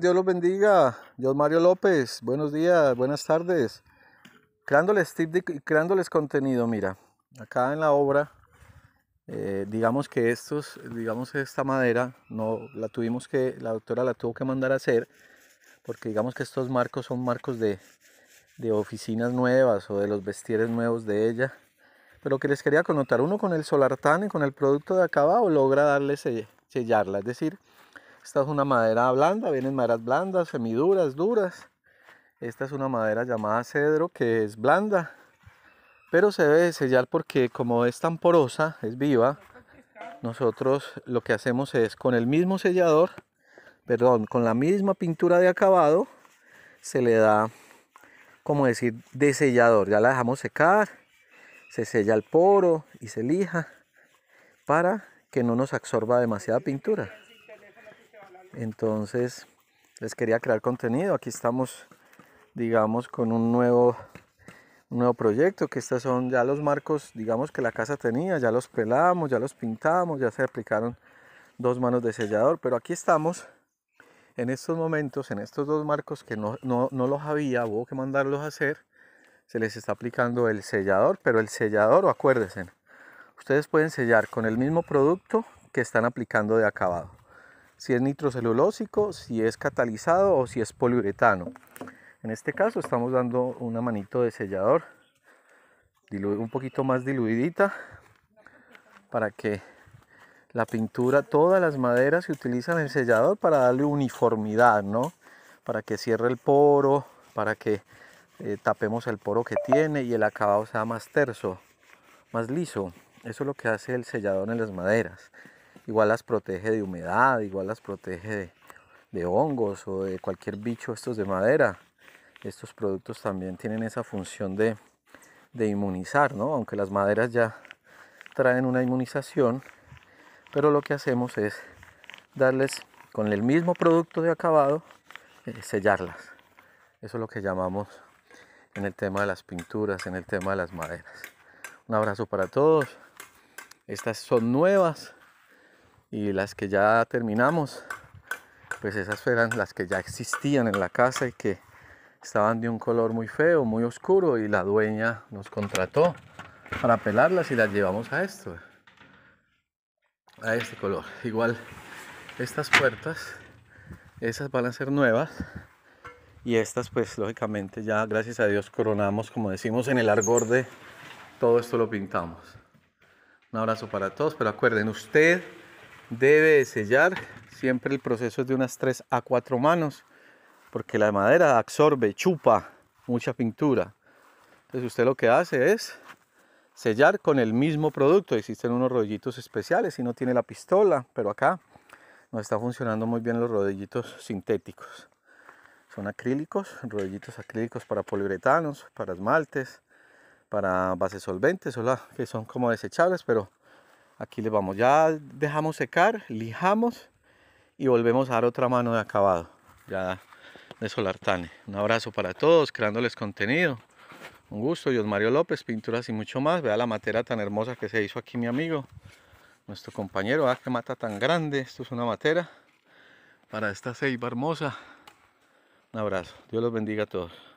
Dios los bendiga. Dios Mario López, buenos días, buenas tardes. Creándoles creándoles contenido, mira, acá en la obra, eh, digamos que estos, digamos esta madera, no la tuvimos que, la doctora la tuvo que mandar a hacer, porque digamos que estos marcos son marcos de, de oficinas nuevas o de los vestieres nuevos de ella. Pero que les quería connotar, uno con el solartán y con el producto de acabado logra darle sellarla, es decir, esta es una madera blanda, vienen maderas blandas, semiduras, duras. Esta es una madera llamada cedro que es blanda, pero se debe sellar porque como es tan porosa, es viva, nosotros lo que hacemos es con el mismo sellador, perdón, con la misma pintura de acabado, se le da, como decir, de sellador. Ya la dejamos secar, se sella el poro y se lija para que no nos absorba demasiada pintura. Entonces, les quería crear contenido. Aquí estamos, digamos, con un nuevo, nuevo proyecto, que estos son ya los marcos, digamos, que la casa tenía, ya los pelamos, ya los pintamos, ya se aplicaron dos manos de sellador, pero aquí estamos en estos momentos, en estos dos marcos que no, no los había, hubo que mandarlos a hacer, se les está aplicando el sellador, pero el sellador, acuérdense, ustedes pueden sellar con el mismo producto que están aplicando de acabado si es nitrocelulósico, si es catalizado o si es poliuretano. En este caso estamos dando una manito de sellador un poquito más diluidita para que la pintura, todas las maderas se utilizan el sellador para darle uniformidad, ¿no? Para que cierre el poro, para que eh, tapemos el poro que tiene y el acabado sea más terso, más liso. Eso es lo que hace el sellador en las maderas igual las protege de humedad, igual las protege de, hongos o de cualquier bicho estos de madera. Estos productos también tienen esa función de, inmunizar, ¿no? Aunque las maderas ya traen una inmunización, pero lo que hacemos es darles con el mismo producto de acabado, eh, sellarlas. Eso es lo que llamamos en el tema de las pinturas, en el tema de las maderas. Un abrazo para todos. Estas son nuevas y las que ya terminamos, pues esas eran las que ya existían en la casa y que estaban de un color muy feo, muy oscuro y la dueña nos contrató para pelarlas y las llevamos a esto, a este color. Igual estas puertas, esas van a ser nuevas y estas pues lógicamente ya gracias a Dios coronamos, como decimos en el argor de todo esto lo pintamos. Un abrazo para todos, pero acuerden, usted debe sellar siempre el proceso es de unas 3 a 4 manos porque la madera absorbe, chupa mucha pintura. Entonces usted lo que hace es sellar con el mismo producto. Existen unos rodillitos especiales si no tiene la pistola, pero acá nos está funcionando muy bien los rodillitos sintéticos. Son acrílicos, rodillitos acrílicos para poliuretanos, para esmaltes, para bases solventes, que son como desechables, pero Aquí les vamos, ya dejamos secar, lijamos y volvemos a dar otra mano de acabado. Ya de Solartane. Un abrazo para todos, creándoles contenido. Un gusto, Dios Mario López, pinturas y mucho más. Vea la matera tan hermosa que se hizo aquí mi amigo, nuestro compañero. Vea ah, que mata tan grande. Esto es una matera para esta ceiba hermosa. Un abrazo. Dios los bendiga a todos.